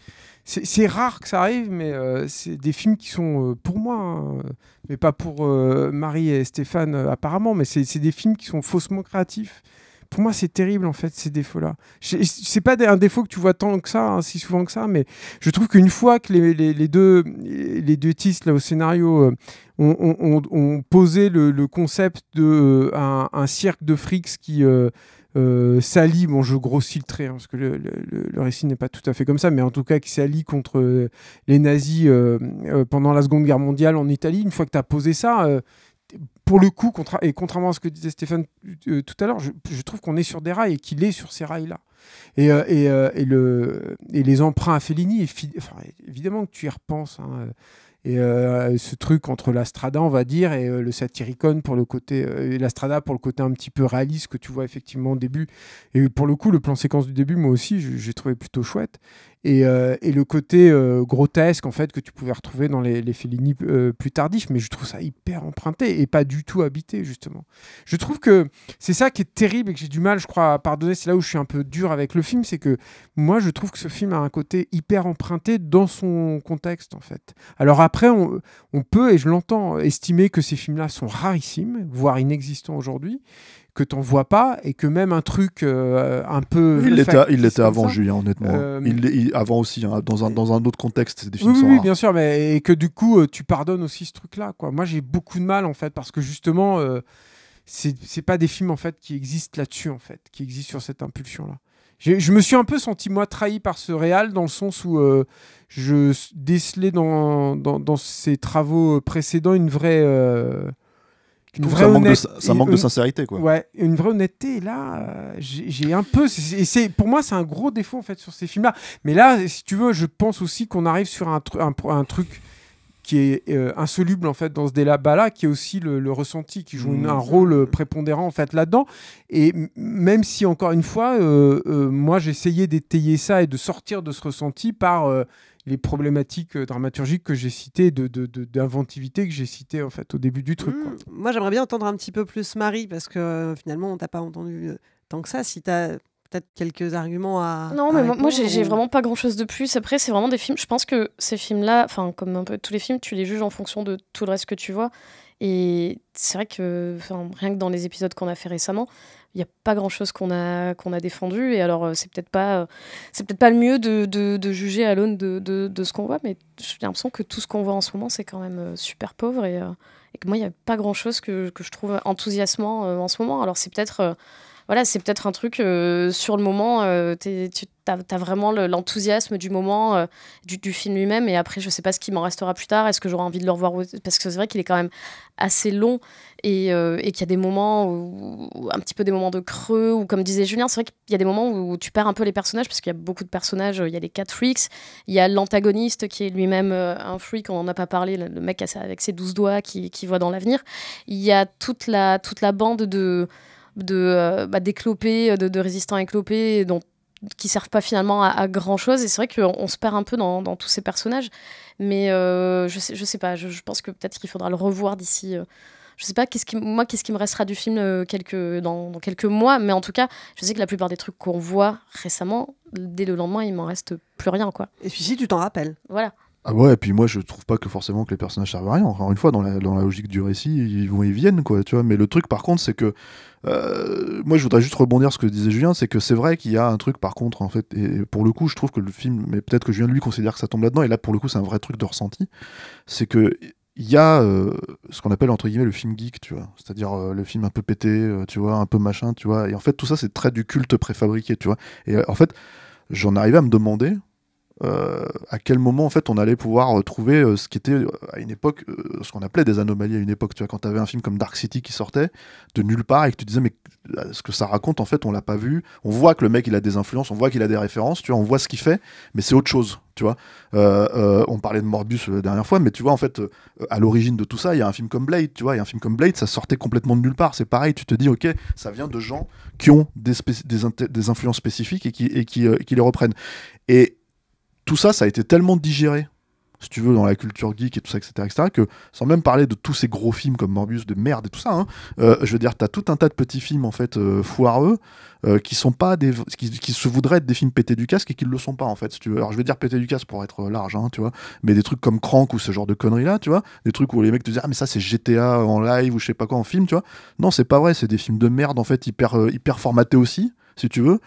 c'est rare que ça arrive, mais euh, c'est des films qui sont euh, pour moi, hein, mais pas pour euh, Marie et Stéphane apparemment, mais c'est des films qui sont faussement créatifs. Pour moi, c'est terrible en fait ces défauts-là. C'est pas un défaut que tu vois tant que ça, hein, si souvent que ça, mais je trouve qu'une fois que les, deux les deux tistes là au scénario ont, posé le, concept de un, un, cirque de frics qui sali euh, s'allie, bon je grossis le trait hein, parce que le, récit n'est pas tout à fait comme ça, mais en tout cas qui s'allie contre euh, les nazis euh, pendant la Seconde Guerre mondiale en Italie, une fois que tu as posé ça, pour le coup, et contrairement à ce que disait Stéphane tout à l'heure, je, trouve qu'on est sur des rails et qu'il est sur ces rails-là. Et, le, les emprunts à Fellini, évidemment que tu y repenses. Hein, et euh, ce truc entre l'Astrada on va dire, et euh, le Satyricon pour le côté, euh, la pour le côté un petit peu réaliste que tu vois effectivement au début. Et pour le coup, le plan séquence du début, moi aussi, j'ai trouvé plutôt chouette. Euh, et, le côté euh, grotesque en fait que tu pouvais retrouver dans les, les Fellini euh, plus tardifs. Mais je trouve ça hyper emprunté et pas du tout habité justement. Je trouve que c'est ça qui est terrible et que j'ai du mal, je crois, à pardonner. C'est là où je suis un peu dur avec le film, c'est que moi je trouve que ce film a un côté hyper emprunté dans son contexte en fait. Alors après, on, on peut et je l'entends estimer que ces films-là sont rarissimes, voire inexistants aujourd'hui que t'en vois pas et que même un truc euh, un peu il l'était il l'était avant Julien honnêtement euh, il, avant aussi hein, dans un dans un autre contexte des films oui, bien sûr mais et que du coup euh, tu pardonnes aussi ce truc là quoi moi j'ai beaucoup de mal en fait parce que justement euh, c'est pas des films en fait qui existent là-dessus en fait qui existent sur cette impulsion là je me suis un peu senti moi trahi par ce réal dans le sens où je décelais dans, dans, dans, ses travaux précédents une vraie ça, manque de, sincérité quoi. Ouais, une vraie honnêteté là, euh, j'ai un peu pour moi c'est un gros défaut en fait sur ces films là. Mais là si tu veux, je pense aussi qu'on arrive sur un, truc qui est euh, insoluble en fait dans ce débat là qui est aussi le, ressenti qui joue mmh. un rôle euh, prépondérant en fait là-dedans et même si encore une fois moi j'essayais d'étayer ça et de sortir de ce ressenti par les problématiques euh, dramaturgiques que j'ai citées, d'inventivité de, de, que j'ai citées en fait au début du truc. Mmh. Moi, j'aimerais bien entendre un petit peu plus Marie parce que euh, finalement, on t'a pas entendu euh, tant que ça. Si t'as peut-être quelques arguments à. Non, mais moi, j'ai vraiment pas grand-chose de plus. Après, c'est vraiment des films. Je pense que ces films-là, comme un peu tous les films, tu les juges en fonction de tout le reste que tu vois. Et c'est vrai que, rien que dans les épisodes qu'on a fait récemment, il n'y a pas grand chose qu'on a, qu'on a défendu. Et alors, euh, c'est peut-être pas, euh, c'est peut-être pas le mieux de, de, juger à l'aune de, de, ce qu'on voit, mais j'ai l'impression que tout ce qu'on voit en ce moment, c'est quand même euh, super pauvre et, et que moi, il n'y a pas grand chose que, que je trouve enthousiasmant en ce moment. Alors, c'est peut-être voilà, c'est peut-être un truc euh, sur le moment, euh, tu as, vraiment l'enthousiasme du moment, euh, du, film lui-même, et après, je sais pas ce qui m'en restera plus tard, est-ce que j'aurai envie de le revoir Parce que c'est vrai qu'il est quand même assez long et, qu'il y a des moments, un petit peu des moments de creux, ou comme disait Julien, c'est vrai qu'il y a des moments où, tu perds un peu les personnages, parce qu'il y a beaucoup de personnages, il y a les quatre freaks, il y a l'antagoniste qui est lui-même un freak, on n'en a pas parlé, le mec avec ses douze doigts qui, qui voit dans l'avenir, il y a toute la, toute la bande de de euh, bah, d'éclopés, de, résistants éclopés, dont qui servent pas finalement à, grand chose. Et c'est vrai qu'on on se perd un peu dans, tous ces personnages. Mais euh, je, sais, je sais pas, je, pense que peut-être qu'il faudra le revoir d'ici. Euh, je sais pas, qu'est-ce qui, moi, qu'est-ce qui me restera du film dans, quelques mois. Mais en tout cas, je sais que la plupart des trucs qu'on voit récemment, dès le lendemain, il m'en reste plus rien. quoi. Et puis si tu t'en rappelles. Voilà. Ah ouais, et puis moi je trouve pas que forcément que les personnages servent à rien. Encore une fois, dans la, logique du récit, ils vont et viennent, quoi, tu vois. Mais le truc par contre, c'est que euh, moi je voudrais juste rebondir sur ce que disait Julien, c'est que c'est vrai qu'il y a un truc par contre, en fait, et pour le coup, je trouve que le film, mais peut-être que Julien lui considère que ça tombe là-dedans, et là pour le coup, c'est un vrai truc de ressenti, c'est que il y a euh, ce qu'on appelle entre guillemets le film geek, tu vois, c'est-à-dire euh, le film un peu pété, tu vois, un peu machin, tu vois, et en fait tout ça c'est très du culte préfabriqué, tu vois. Et en fait, j'en arrivais à me demander, euh, à quel moment en fait on allait pouvoir euh, trouver euh, ce qui était à une époque ce qu'on appelait des anomalies à une époque tu vois quand tu avais un film comme Dark City qui sortait de nulle part et que tu disais mais ce que ça raconte en fait on l'a pas vu on voit que le mec il a des influences on voit qu'il a des références tu vois on voit ce qu'il fait mais c'est autre chose tu vois on parlait de Morbus la dernière fois mais tu vois en fait à l'origine de tout ça il y a un film comme Blade tu vois il y a un film comme Blade ça sortait complètement de nulle part c'est pareil tu te dis ok ça vient de gens qui ont des, des, influences spécifiques et qui, et qui les reprennent et tout ça, ça a été tellement digéré, si tu veux, dans la culture geek et tout ça, etc., que sans même parler de tous ces gros films comme Morbius de merde et tout ça, hein, euh, je veux dire, t'as tout un tas de petits films en fait euh, foireux euh, qui sont pas des, qui, se voudraient être des films pétés du casque et qui ne le sont pas en fait. tu veux. Alors je veux dire pétés du casque pour être large, hein, tu vois, mais des trucs comme Crank ou ce genre de conneries là, tu vois, des trucs où les mecs te disent ah mais ça c'est GTA en live ou je sais pas quoi en film, tu vois. Non c'est pas vrai, c'est des films de merde en fait hyper hyper formatés aussi si tu veux,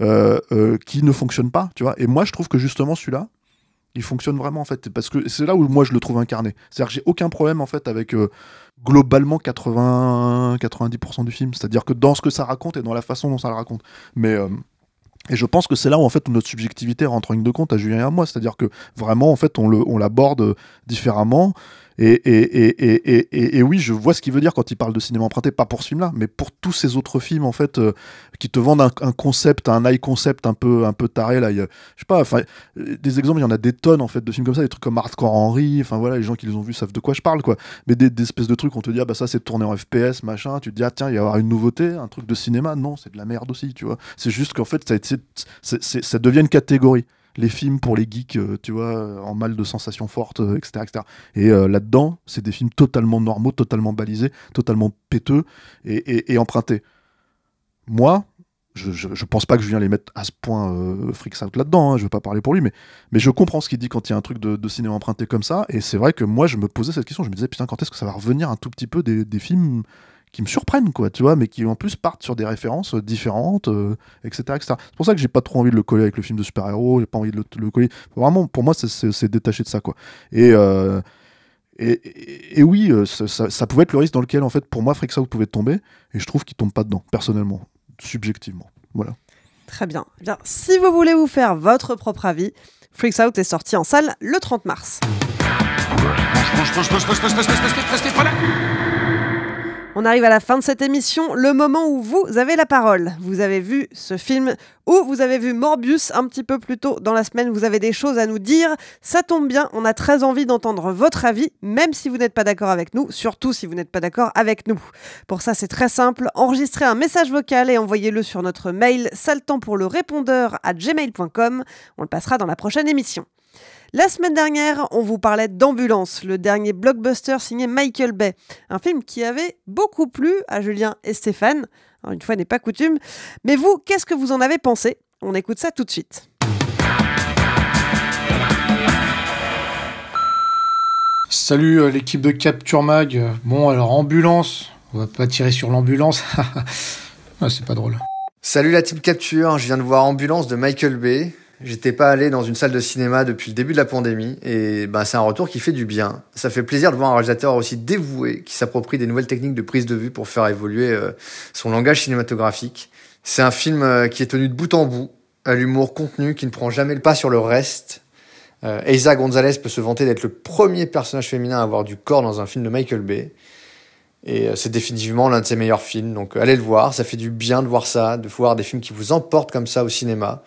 euh, euh, qui ne fonctionne pas, tu vois. Et moi, je trouve que justement, celui-là, il fonctionne vraiment, en fait, parce que c'est là où moi, je le trouve incarné. C'est-à-dire que j'ai aucun problème, en fait, avec euh, globalement 90 du film. C'est-à-dire que dans ce que ça raconte et dans la façon dont ça le raconte. Mais... Et je pense que c'est là où en fait notre subjectivité rentre en ligne de compte à Julien et à moi, c'est-à-dire que vraiment en fait on le on l'aborde différemment et, et, oui, je vois ce qu'il veut dire quand il parle de cinéma emprunté, pas pour ce film-là, mais pour tous ces autres films en fait euh, qui te vendent un, concept, un high concept un peu un peu taré là. je sais pas, euh, des exemples, il y en a des tonnes en fait de films comme ça, des trucs comme Hardcore Henry, enfin voilà, les gens qui les ont vus savent de quoi je parle quoi. Mais des, espèces de trucs, on te dit ah, bah ça c'est tourné en FPS machin, tu te dis ah, tiens il va y avoir une nouveauté, un truc de cinéma, non c'est de la merde aussi, tu vois. C'est juste qu'en fait ça, ça devient une catégorie les films pour les geeks, euh, tu vois, euh, en mal de sensations fortes, etc., euh, Et là-dedans, c'est des films totalement normaux, totalement balisés, totalement péteux et, empruntés. Moi, je, ne pense pas que je viens les mettre à ce point freaks out là-dedans, Je hein, je veux pas parler pour lui, mais, mais je comprends ce qu'il dit quand il y a un truc de, cinéma emprunté comme ça, et c'est vrai que moi je me posais cette question, je me disais putain, quand est-ce que ça va revenir un tout petit peu des films qui me surprennent, quoi, tu vois, mais qui en plus partent sur des références différentes, etc., C'est pour ça que j'ai pas trop envie de le coller avec le film de super-héros, j'ai pas envie de le, coller. Vraiment, pour moi, c'est détaché de ça, quoi. Et. et, et, oui, ça, pouvait être le risque dans lequel, en fait, pour moi, Freaks Out pouvait tomber. Et je trouve qu'il tombe pas dedans, personnellement, subjectivement. Voilà. Très bien. bien. Si vous voulez vous faire votre propre avis, Freaks Out est sorti en salle le 30 mars. On arrive à la fin de cette émission, le moment où vous avez la parole. Vous avez vu ce film ou vous avez vu Morbius un petit peu plus tôt dans la semaine, vous avez des choses à nous dire. Ça tombe bien, on a très envie d'entendre votre avis, même si vous n'êtes pas d'accord avec nous, surtout si vous n'êtes pas d'accord avec nous. Pour ça, c'est très simple, enregistrez un message vocal et envoyez-le sur notre mail saltant pour le répondeur à gmail.com. On le passera dans la prochaine émission. La semaine dernière, on vous parlait d'Ambulance, le dernier blockbuster signé Michael Bay, un film qui avait beaucoup plu à Julien et Stéphane, une fois n'est pas coutume, mais vous, qu'est-ce que vous en avez pensé On écoute ça tout de suite. Salut euh, l'équipe de Capture Mag. Bon alors ambulance, on va pas tirer sur l'ambulance. ah, c'est pas drôle. Salut la team Capture, je viens de voir Ambulance de Michael Bay. J'étais pas allé dans une salle de cinéma depuis le début de la pandémie et ben c'est un retour qui fait du bien. Ça fait plaisir de voir un réalisateur aussi dévoué qui s'approprie des nouvelles techniques de prise de vue pour faire évoluer euh, son langage cinématographique. C'est un film euh, qui est tenu de bout en bout, à l'humour contenu qui ne prend jamais le pas sur le reste. Eiza euh, Gonzalez peut se vanter d'être le premier personnage féminin à avoir du corps dans un film de Michael Bay. Et c'est définitivement l'un de ses meilleurs films. Donc allez le voir, ça fait du bien de voir ça, de voir des films qui vous emportent comme ça au cinéma.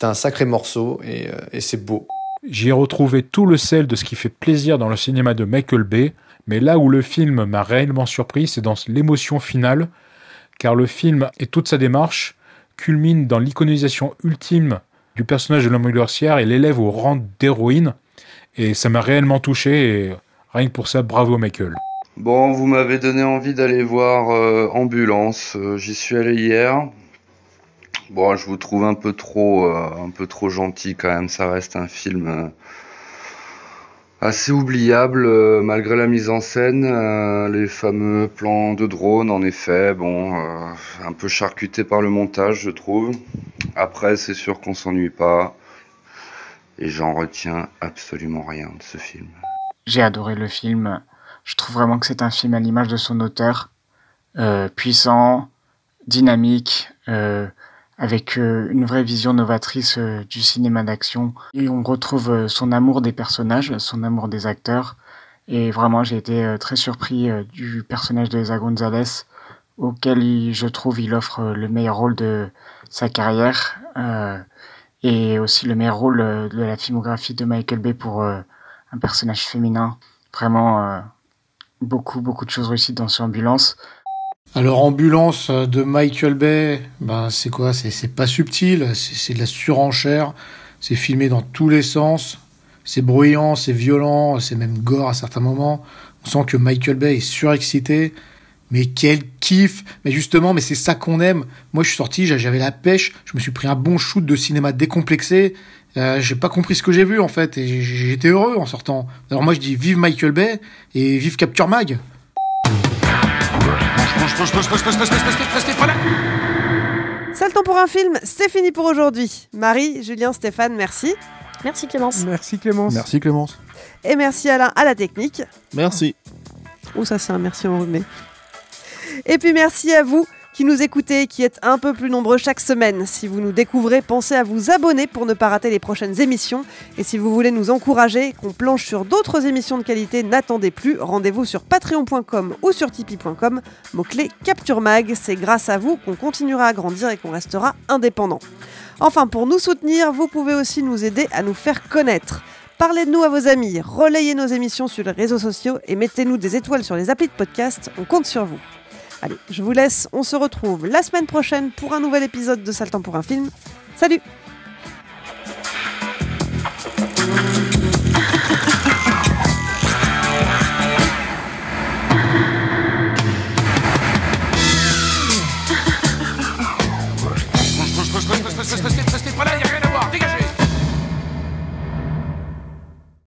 C'est un sacré morceau et, euh, c'est beau. J'y ai retrouvé tout le sel de ce qui fait plaisir dans le cinéma de Michael Bay, mais là où le film m'a réellement surpris, c'est dans l'émotion finale, car le film et toute sa démarche culminent dans l'iconisation ultime du personnage de l'homme glaciaire et l'élève au rang d'héroïne, et ça m'a réellement touché, et rien que pour ça, bravo Michael. Bon, vous m'avez donné envie d'aller voir euh, Ambulance, euh, j'y suis allé hier, Bon, je vous trouve un peu trop, euh, un peu trop gentil quand même. Ça reste un film euh, assez oubliable euh, malgré la mise en scène, les fameux plans de drone en effet. Bon, un peu charcuté par le montage, je trouve. Après, c'est sûr qu'on s'ennuie pas et j'en retiens absolument rien de ce film. J'ai adoré le film. Je trouve vraiment que c'est un film à l'image de son auteur, puissant, dynamique avec euh, une vraie vision novatrice euh, du cinéma d'action. Et on retrouve euh, son amour des personnages, son amour des acteurs. Et vraiment, j'ai été très surpris du personnage de Zagonzales, auquel je trouve il offre le meilleur rôle de sa carrière et aussi le meilleur rôle de la filmographie de Michael Bay pour un personnage féminin. Vraiment, beaucoup, beaucoup de choses réussies dans son ambulance. Alors ambulance de Michael Bay, ben c'est quoi C'est pas subtil, c'est de la surenchère, c'est filmé dans tous les sens, c'est bruyant, c'est violent, c'est même gore à certains moments. On sent que Michael Bay est surexcité, mais quel kiff Mais justement, mais c'est ça qu'on aime. Moi je suis sorti, j'avais la pêche, je me suis pris un bon shoot de cinéma décomplexé. Euh, j'ai pas compris ce que j'ai vu en fait et j'étais heureux en sortant. Alors moi je dis vive Michael Bay et vive Capture Mag. C'est le temps pour un film, c'est fini pour aujourd'hui. Marie, Julien, Stéphane, merci. Merci Clémence. Merci Clémence. Merci Clémence. Et merci Alain à la technique. Merci. Oh ça c'est un merci remet. Et puis merci à vous qui nous écoutez, qui êtes un peu plus nombreux chaque semaine. Si vous nous découvrez, pensez à vous abonner pour ne pas rater les prochaines émissions. Et si vous voulez nous encourager, qu'on planche sur d'autres émissions de qualité, n'attendez plus. Rendez-vous sur patreon.com ou sur tipeee.com. Mot-clé Capture Mag. C'est grâce à vous qu'on continuera à grandir et qu'on restera indépendant. Enfin, pour nous soutenir, vous pouvez aussi nous aider à nous faire connaître. Parlez de nous à vos amis, relayez nos émissions sur les réseaux sociaux et mettez-nous des étoiles sur les applis de podcast. On compte sur vous. Allez, je vous laisse. On se retrouve la semaine prochaine pour un nouvel épisode de saltan pour un film. Salut